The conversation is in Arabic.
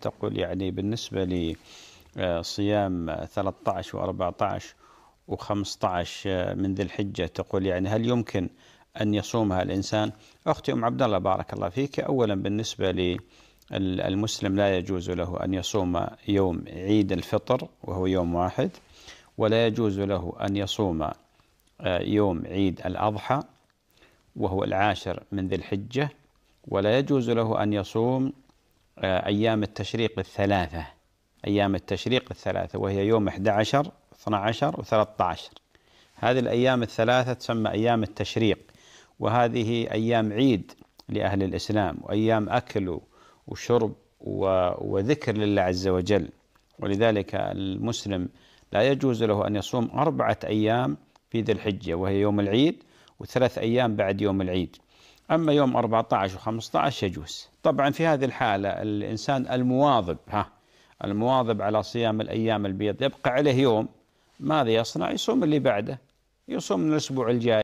تقول يعني بالنسبة لصيام 13 و14 و15 من ذي الحجة تقول يعني هل يمكن أن يصومها الإنسان أختي أم عبد الله بارك الله فيك أولا بالنسبة لي المسلم لا يجوز له أن يصوم يوم عيد الفطر وهو يوم واحد ولا يجوز له أن يصوم آه، يوم عيد الأضحى وهو العاشر من ذي الحجة ولا يجوز له أن يصوم آه، أيام التشريق الثلاثة أيام التشريق الثلاثة وهي يوم 11 12 و 13 هذه الأيام الثلاثة تسمى أيام التشريق وهذه أيام عيد لأهل الإسلام وأيام أكل وشرب وذكر لله عز وجل ولذلك المسلم لا يجوز له أن يصوم أربعة أيام في ذي الحجة وهي يوم العيد وثلاث أيام بعد يوم العيد أما يوم 14 و15 يجوز طبعا في هذه الحالة الإنسان المواظب ها المواظب على صيام الأيام البيض يبقى عليه يوم ماذا يصنع يصوم اللي بعده يصوم من الأسبوع الجاي